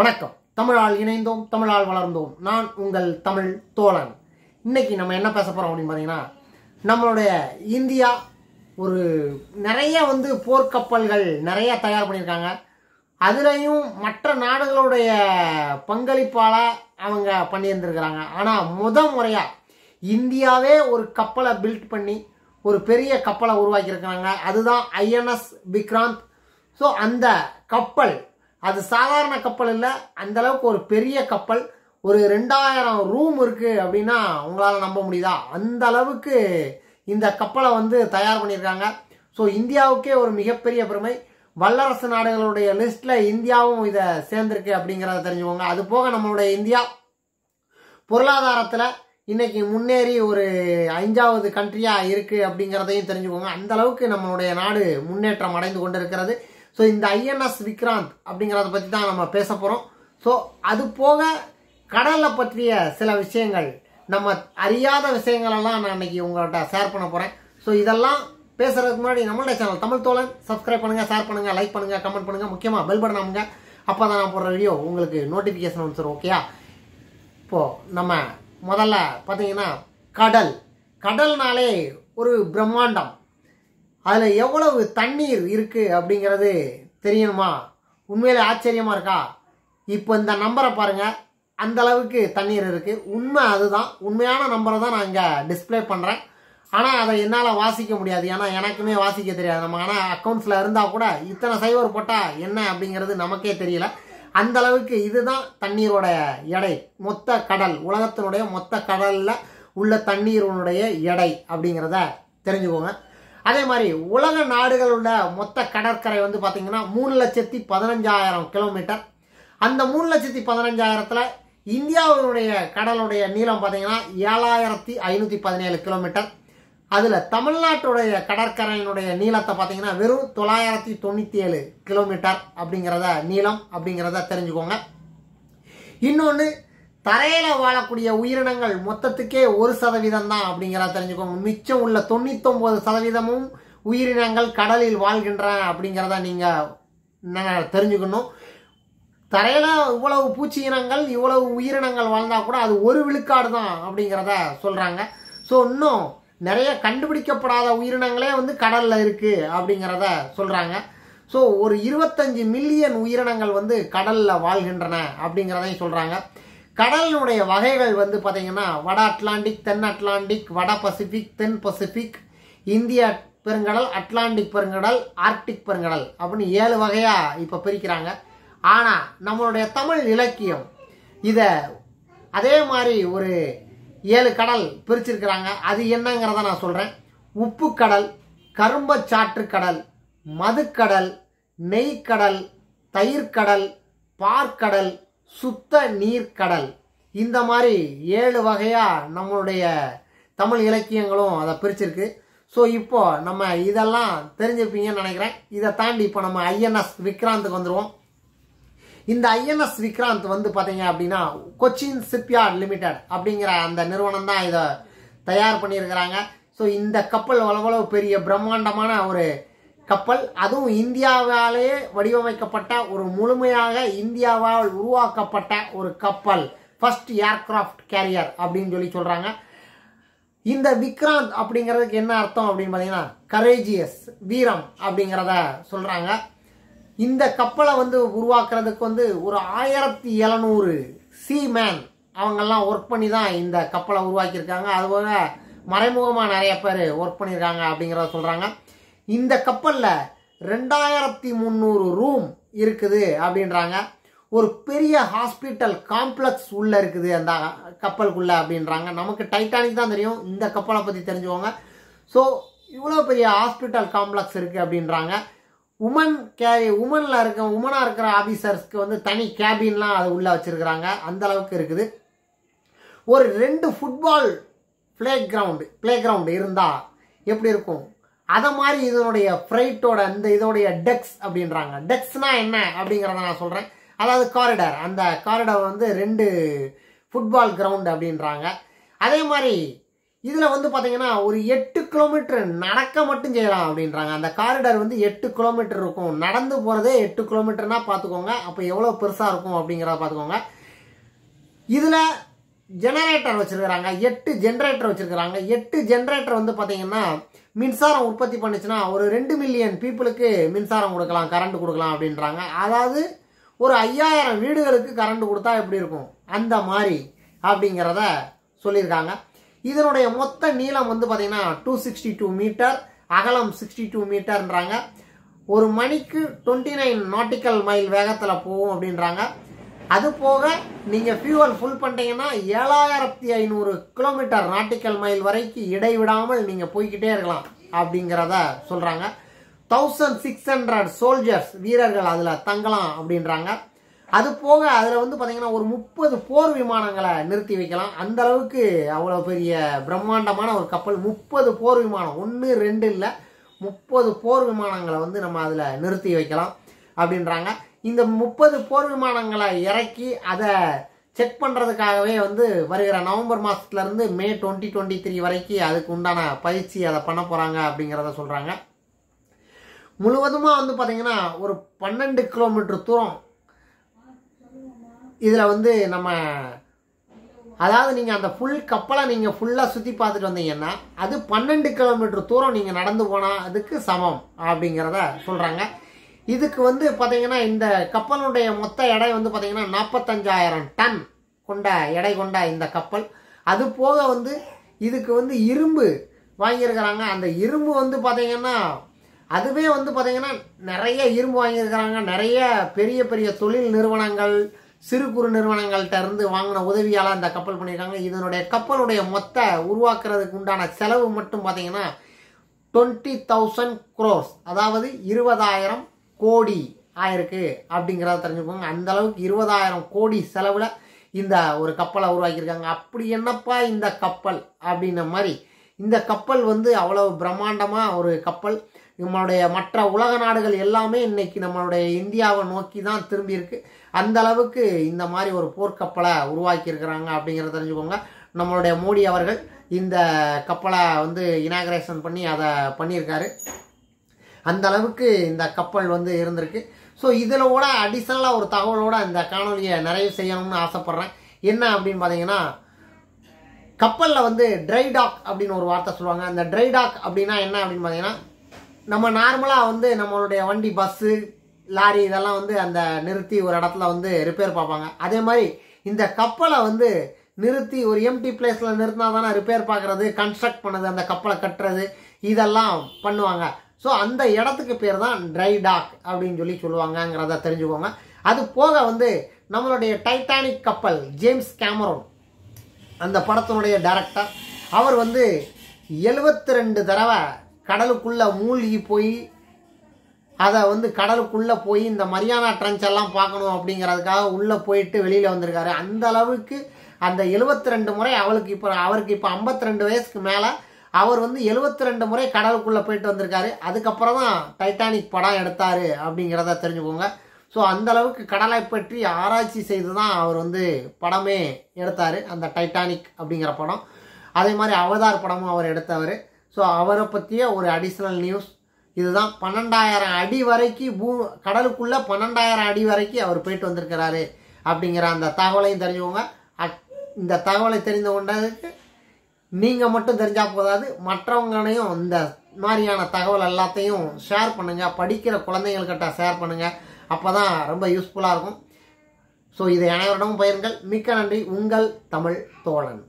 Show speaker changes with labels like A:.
A: வணக்கம் தமிழால் இணைந்தோம் தமிழால் வளர்ந்தோம் நான் உங்கள் தமிழ் தோழன் இன்னைக்கு நம்ம என்ன பேச போகிறோம் அப்படின்னு பார்த்தீங்கன்னா நம்மளுடைய இந்தியா ஒரு நிறைய வந்து போர்க்கப்பல்கள் நிறைய தயார் பண்ணியிருக்காங்க அதுலேயும் மற்ற நாடுகளுடைய பங்களிப்பால அவங்க பண்ணியிருந்துருக்கிறாங்க ஆனால் முத முறையாக இந்தியாவே ஒரு கப்பலை பில்ட் பண்ணி ஒரு பெரிய கப்பலை உருவாக்கியிருக்கிறாங்க அதுதான் ஐஎன்எஸ் விக்ராந்த் ஸோ அந்த கப்பல் அது சாதாரண கப்பல் இல்லை அந்த அளவுக்கு ஒரு பெரிய கப்பல் ஒரு ரெண்டாயிரம் ரூம் இருக்குது அப்படின்னா உங்களால் நம்ப முடியுதா அந்த அளவுக்கு இந்த கப்பலை வந்து தயார் பண்ணியிருக்காங்க ஸோ இந்தியாவுக்கே ஒரு மிகப்பெரிய பெருமை வல்லரசு நாடுகளுடைய லிஸ்ட்டில் இந்தியாவும் இதை சேர்ந்துருக்கு அப்படிங்கிறத தெரிஞ்சுக்கோங்க அது போக நம்மளுடைய இந்தியா பொருளாதாரத்தில் இன்னைக்கு முன்னேறி ஒரு அஞ்சாவது கண்ட்ரியாக இருக்குது அப்படிங்கிறதையும் தெரிஞ்சுக்கோங்க அந்த அளவுக்கு நம்மளுடைய நாடு முன்னேற்றம் அடைந்து கொண்டு இருக்கிறது ஸோ இந்த ஐஎன்எஸ் விக்ராந்த் அப்படிங்கிறத பற்றி தான் நம்ம பேச போகிறோம் ஸோ அது போக கடலை பற்றிய சில விஷயங்கள் நம்ம அறியாத விஷயங்களெல்லாம் நான் இன்னைக்கு உங்கள்கிட்ட ஷேர் பண்ண போகிறேன் ஸோ இதெல்லாம் பேசுறதுக்கு முன்னாடி நம்மளுடைய சேனல் தமிழ் தோழன் சப்ஸ்கிரைப் பண்ணுங்கள் ஷேர் பண்ணுங்கள் லைக் பண்ணுங்கள் கமெண்ட் பண்ணுங்கள் முக்கியமாக பெல் பட்டன் அமுங்க அப்போ தான் நான் போடுற வீடியோ உங்களுக்கு நோட்டிஃபிகேஷன் வந்துடும் ஓகேயா இப்போது நம்ம முதல்ல பார்த்தீங்கன்னா கடல் கடல்னாலே ஒரு பிரம்மாண்டம் அதில் எவ்வளவு தண்ணீர் இருக்குது அப்படிங்கிறது தெரியணுமா உண்மையில் ஆச்சரியமாக இருக்கா இப்போ இந்த நம்பரை பாருங்கள் அந்த அளவுக்கு தண்ணீர் இருக்குது உண்மை அதுதான் உண்மையான நம்பரை தான் நான் இங்கே டிஸ்பிளே பண்ணுறேன் ஆனால் அதை என்னால் வாசிக்க முடியாது ஏன்னா எனக்குமே வாசிக்க தெரியாது நம்ம ஆனால் அக்கௌண்ட்ஸில் இருந்தால் கூட இத்தனை சைவர் போட்டால் என்ன அப்படிங்கிறது நமக்கே தெரியல அந்த அளவுக்கு இதுதான் தண்ணீரோட எடை மொத்த கடல் உலகத்தினுடைய மொத்த கடலில் உள்ள தண்ணீருடைய எடை அப்படிங்கிறத தெரிஞ்சுக்கோங்க அதே மாதிரி உலக நாடுகளோட மொத்த கடற்கரை வந்து பார்த்தீங்கன்னா மூணு லட்சத்தி பதினஞ்சாயிரம் கிலோமீட்டர் அந்த மூணு லட்சத்தி பதினஞ்சாயிரத்தில் இந்தியாவினுடைய கடலுடைய நீளம் பார்த்தீங்கன்னா ஏழாயிரத்தி ஐநூற்றி பதினேழு கிலோமீட்டர் அதில் தமிழ்நாட்டுடைய கடற்கரையினுடைய நீளத்தை பார்த்தீங்கன்னா வெறும் தொள்ளாயிரத்தி தொண்ணூற்றி ஏழு கிலோமீட்டர் அப்படிங்கிறத நீளம் அப்படிங்கிறத தெரிஞ்சுக்கோங்க இன்னொன்று தரையில வாழக்கூடிய உயிரினங்கள் மொத்தத்துக்கே ஒரு சதவீதம் தான் அப்படிங்கிறத தெரிஞ்சுக்கோங்க மிச்சம் உள்ள தொண்ணூத்தொன்பது சதவீதமும் உயிரினங்கள் கடலில் வாழ்கின்ற அப்படிங்கிறத நீங்கள் தெரிஞ்சுக்கணும் தரையில் இவ்வளவு பூச்சி இனங்கள் இவ்வளவு உயிரினங்கள் வாழ்ந்தால் கூட அது ஒரு விழுக்காடு தான் அப்படிங்கிறத சொல்கிறாங்க ஸோ இன்னும் நிறைய கண்டுபிடிக்கப்படாத உயிரினங்களே வந்து கடலில் இருக்குது அப்படிங்கிறத சொல்கிறாங்க ஸோ ஒரு இருபத்தஞ்சு மில்லியன் உயிரினங்கள் வந்து கடலில் வாழ்கின்றன அப்படிங்கிறதையும் சொல்கிறாங்க கடலினுடைய வகைகள் வந்து பார்த்திங்கன்னா வட அட்லாண்டிக் தென் அட்லாண்டிக் வட பசிபிக் தென் பசிபிக் இந்திய பெருங்கடல் அட்லாண்டிக் பெருங்கடல் ஆர்க்டிக் பெருங்கடல் அப்படின்னு ஏழு வகையாக இப்போ பிரிக்கிறாங்க ஆனால் நம்மளுடைய தமிழ் இலக்கியம் இதை அதே மாதிரி ஒரு ஏழு கடல் பிரிச்சிருக்கிறாங்க அது என்னங்கிறத நான் சொல்கிறேன் உப்பு கடல் கரும்பச்சாற்று கடல் மதுக்கடல் நெய்க்கடல் தயிர்கடல் பார்க்கடல் சுத்த நீர்க்கடல் இந்த மாதிரி ஏழு வகையாக நம்மளுடைய தமிழ் இலக்கியங்களும் அதை பிரிச்சிருக்கு ஸோ இப்போது நம்ம இதெல்லாம் தெரிஞ்சிருப்பீங்கன்னு நினைக்கிறேன் இதை தாண்டி இப்போ நம்ம ஐஎன்எஸ் விக்ராந்துக்கு வந்துடுவோம் இந்த ஐஎன்எஸ் விக்ராந்த் வந்து பார்த்தீங்க அப்படின்னா கொச்சின் சிப்யார்ட் லிமிடெட் அப்படிங்கிற அந்த நிறுவனம் தான் இதை தயார் பண்ணியிருக்கிறாங்க ஸோ இந்த கப்பல் அவ்வளவு பெரிய பிரம்மாண்டமான ஒரு கப்பல் அதுவும் இந்தியாவாலேயே வடிவமைக்கப்பட்ட ஒரு முழுமையாக இந்தியாவால் உருவாக்கப்பட்ட ஒரு கப்பல் ஃபர்ஸ்ட் ஏர்கிராஃப்ட் கேரியர் அப்படின்னு சொல்லி சொல்கிறாங்க இந்த விக்ராந்த் அப்படிங்கிறதுக்கு என்ன அர்த்தம் அப்படின்னு பார்த்தீங்கன்னா கரேஜியஸ் வீரம் அப்படிங்கிறத சொல்கிறாங்க இந்த கப்பலை வந்து உருவாக்குறதுக்கு வந்து ஒரு ஆயிரத்தி எழுநூறு சீமேன் அவங்கெல்லாம் ஒர்க் பண்ணி தான் இந்த கப்பலை உருவாக்கியிருக்காங்க அதுபோக மறைமுகமாக நிறைய பேர் ஒர்க் பண்ணியிருக்காங்க அப்படிங்கிறத சொல்கிறாங்க இந்த கப்பலில் ரெண்டாயிரத்தி முந்நூறு ரூம் இருக்குது அப்படின்றாங்க ஒரு பெரிய ஹாஸ்பிட்டல் காம்ப்ளெக்ஸ் உள்ளே இருக்குது அந்த கப்பலுக்குள்ளே அப்படின்றாங்க நமக்கு டைட்டானிக் தான் தெரியும் இந்த கப்பலை பற்றி தெரிஞ்சுக்கோங்க ஸோ இவ்வளோ பெரிய ஹாஸ்பிட்டல் காம்ப்ளெக்ஸ் இருக்குது அப்படின்றாங்க உமன் கே உமனில் இருக்க உமனாக இருக்கிற ஆஃபீஸர்ஸ்க்கு வந்து தனி கேபின்லாம் அது உள்ளே வச்சுருக்கிறாங்க அந்தளவுக்கு இருக்குது ஒரு ரெண்டு football play ground play ground இருந்தால் எப்படி இருக்கும் அதை மாதிரி இதனுடைய ஃப்ரைட்டோட அந்த இதோடைய டெக்ஸ் அப்படின்றாங்க டெக்ஸ்னா என்ன அப்படிங்கிறத நான் சொல்கிறேன் அதாவது காரிடார் அந்த காரிடார் வந்து ரெண்டு ஃபுட்பால் கிரவுண்டு அப்படின்றாங்க அதே மாதிரி இதில் வந்து பார்த்தீங்கன்னா ஒரு எட்டு கிலோமீட்டர் நடக்க மட்டும் செய்யலாம் அப்படின்றாங்க அந்த காரிடார் வந்து எட்டு கிலோமீட்டர் இருக்கும் நடந்து போகிறதே எட்டு கிலோமீட்டர்னா பார்த்துக்கோங்க அப்போ எவ்வளோ பெருசாக இருக்கும் அப்படிங்கிறத பார்த்துக்கோங்க இதில் ஜெனரேட்டர் வச்சுருக்கிறாங்க எட்டு ஜென்ரேட்டர் வச்சுருக்கிறாங்க எட்டு ஜென்ரேட்டர் வந்து பார்த்தீங்கன்னா மின்சாரம் உற்பத்தி பண்ணுச்சுன்னா ஒரு ரெண்டு மில்லியன் பீப்புளுக்கு மின்சாரம் கொடுக்கலாம் கரண்ட் கொடுக்கலாம் அப்படின்றாங்க அதாவது ஒரு ஐயாயிரம் வீடுகளுக்கு கரண்ட் கொடுத்தா எப்படி இருக்கும் அந்த மாதிரி அப்படிங்கிறத சொல்லியிருக்காங்க இதனுடைய மொத்த நீளம் வந்து பார்த்திங்கன்னா டூ சிக்ஸ்டி டூ மீட்டர் அகலம் சிக்ஸ்டி டூ மீட்டர்ன்றாங்க ஒரு மணிக்கு டுவெண்ட்டி நைன் நாட்டிக்கல் மைல் வேகத்தில் போகும் அப்படின்றாங்க அது போக நீங்கள் ஃபியூவல் ஃபுல் பண்ணிட்டீங்கன்னா ஏழாயிரத்தி ஐநூறு கிலோமீட்டர் நாட்டிக்கல் மைல் வரைக்கும் இடைவிடாமல் நீங்கள் போய்கிட்டே இருக்கலாம் அப்படிங்கிறத சொல்கிறாங்க தௌசண்ட் சிக்ஸ் ஹண்ட்ரட் சோல்ஜர்ஸ் வீரர்கள் அதில் தங்கலாம் அப்படின்றாங்க அது போக அதில் வந்து பார்த்திங்கன்னா ஒரு முப்பது போர் விமானங்களை நிறுத்தி வைக்கலாம் அந்த அளவுக்கு அவ்வளோ பெரிய பிரம்மாண்டமான ஒரு கப்பல் முப்பது போர் விமானம் ஒன்று ரெண்டு இல்லை முப்பது போர் விமானங்களை வந்து நம்ம அதில் நிறுத்தி வைக்கலாம் அப்படின்றாங்க இந்த முப்பது போர் விமானங்களை இறக்கி அதை செக் பண்ணுறதுக்காகவே வந்து வருகிற நவம்பர் மாதத்துலேருந்து மே டுவெண்ட்டி டுவெண்ட்டி த்ரீ வரைக்கும் அதுக்கு உண்டான பயிற்சி அதை பண்ண போகிறாங்க அப்படிங்கிறத சொல்கிறாங்க முழுவதுமாக வந்து பார்த்திங்கன்னா ஒரு பன்னெண்டு கிலோமீட்டர் தூரம் இதில் வந்து நம்ம அதாவது நீங்கள் அந்த ஃபுல் கப்பலை நீங்கள் ஃபுல்லாக சுற்றி பார்த்துட்டு வந்தீங்கன்னா அது பன்னெண்டு கிலோமீட்டர் தூரம் நீங்கள் நடந்து போனால் அதுக்கு சமம் அப்படிங்கிறத சொல்கிறாங்க இதுக்கு வந்து பார்த்தீங்கன்னா இந்த கப்பலுடைய மொத்த எடை வந்து பார்த்தீங்கன்னா நாற்பத்தஞ்சாயிரம் டன் கொண்ட எடை கொண்ட இந்த கப்பல் அது போக வந்து இதுக்கு வந்து இரும்பு வாங்கியிருக்கிறாங்க அந்த இரும்பு வந்து பார்த்தீங்கன்னா அதுவே வந்து பார்த்தீங்கன்னா நிறைய இரும்பு வாங்கியிருக்கிறாங்க நிறைய பெரிய பெரிய தொழில் நிறுவனங்கள் சிறு குறு நிறுவனங்கள்கிட்ட இருந்து வாங்கின உதவியால் அந்த கப்பல் பண்ணியிருக்காங்க இதனுடைய கப்பலுடைய மொத்த உருவாக்குறதுக்கு உண்டான செலவு மட்டும் பார்த்தீங்கன்னா டுவெண்ட்டி தௌசண்ட் குரோஸ் அதாவது இருபதாயிரம் கோடி ஆயிருக்கு அப்படிங்கிறத தெரிஞ்சுக்கோங்க அந்த அளவுக்கு இருபதாயிரம் கோடி செலவில் இந்த ஒரு கப்பலை உருவாக்கியிருக்காங்க அப்படி என்னப்பா இந்த கப்பல் அப்படின்ன மாதிரி இந்த கப்பல் வந்து அவ்வளோ பிரம்மாண்டமாக ஒரு கப்பல் நம்மளுடைய மற்ற உலக நாடுகள் எல்லாமே இன்னைக்கு நம்மளுடைய இந்தியாவை நோக்கி தான் திரும்பி இருக்கு அந்த அளவுக்கு இந்த மாதிரி ஒரு போர்க்கப்பலை உருவாக்கியிருக்கிறாங்க அப்படிங்கிறத தெரிஞ்சுக்கோங்க நம்மளுடைய மோடி அவர்கள் இந்த கப்பலை வந்து இனாகரேஷன் பண்ணி அதை பண்ணியிருக்காரு அந்த அளவுக்கு இந்த கப்பல் வந்து இருந்திருக்கு ஸோ இதில் கூட அடிஷ்னலாக ஒரு தகவலோட இந்த காணொலியை நிறைய செய்யணும்னு ஆசைப்பட்றேன் என்ன அப்படின்னு பார்த்தீங்கன்னா கப்பலில் வந்து ட்ரை டாக் அப்படின்னு ஒரு வார்த்தை சொல்லுவாங்க அந்த ட்ரை டாக் அப்படின்னா என்ன அப்படின்னு பார்த்தீங்கன்னா நம்ம நார்மலாக வந்து நம்மளுடைய வண்டி பஸ்ஸு லாரி இதெல்லாம் வந்து அந்த நிறுத்தி ஒரு இடத்துல வந்து ரிப்பேர் பார்ப்பாங்க அதே மாதிரி இந்த கப்பலை வந்து நிறுத்தி ஒரு எம்டி பிளேஸில் நிறுத்தினா தானே ரிப்பேர் பார்க்குறது கன்ஸ்ட்ரக்ட் பண்ணுறது அந்த கப்பலை கட்டுறது இதெல்லாம் பண்ணுவாங்க ஸோ அந்த இடத்துக்கு பேர் தான் ட்ரை டாக் அப்படின்னு சொல்லி சொல்லுவாங்கங்கிறத தெரிஞ்சுக்கோங்க அது போக வந்து நம்மளுடைய டைட்டானிக் கப்பல் ஜேம்ஸ் கேமரோன் அந்த படத்தினுடைய டைரக்டர் அவர் வந்து எழுபத்தி ரெண்டு தடவை கடலுக்குள்ளே மூழ்கி போய் அதை வந்து கடலுக்குள்ளே போய் இந்த மரியானா ட்ரன்ச் எல்லாம் பார்க்கணும் அப்படிங்கிறதுக்காக உள்ளே போயிட்டு வெளியில் வந்திருக்காரு அந்த அளவுக்கு அந்த எழுபத்தி ரெண்டு முறை அவளுக்கு இப்போ அவருக்கு இப்போ ஐம்பத்தி ரெண்டு வயசுக்கு மேலே அவர் வந்து எழுபத்தி ரெண்டு முறை கடலுக்குள்ளே போயிட்டு வந்திருக்காரு அதுக்கப்புறம் தான் டைட்டானிக் படம் எடுத்தார் அப்படிங்கிறத தெரிஞ்சுக்கோங்க ஸோ அந்தளவுக்கு கடலை பற்றி ஆராய்ச்சி செய்து தான் அவர் வந்து படமே எடுத்தார் அந்த டைட்டானிக் அப்படிங்கிற படம் அதே மாதிரி அவதார் படமும் அவர் எடுத்தவர் ஸோ அவரை பற்றிய ஒரு அடிஷ்னல் நியூஸ் இதுதான் பன்னெண்டாயிரம் அடி வரைக்கும் பூ கடலுக்குள்ளே பன்னெண்டாயிரம் அடி வரைக்கும் அவர் போயிட்டு வந்திருக்கிறாரு அப்படிங்கிற அந்த தகவலையும் தெரிஞ்சுக்கோங்க இந்த தகவலை தெரிந்து கொண்டதுக்கு நீங்கள் மட்டும் தெரிஞ்சால் போதாது மற்றவங்களையும் இந்த மாதிரியான தகவல் எல்லாத்தையும் ஷேர் பண்ணுங்கள் படிக்கிற குழந்தைங்கள்கிட்ட ஷேர் பண்ணுங்கள் அப்போ தான் ரொம்ப யூஸ்ஃபுல்லாக இருக்கும் ஸோ இதை அனைவரிடமும் பயிர்கள் மிக்க நன்றி உங்கள் தமிழ் தோழன்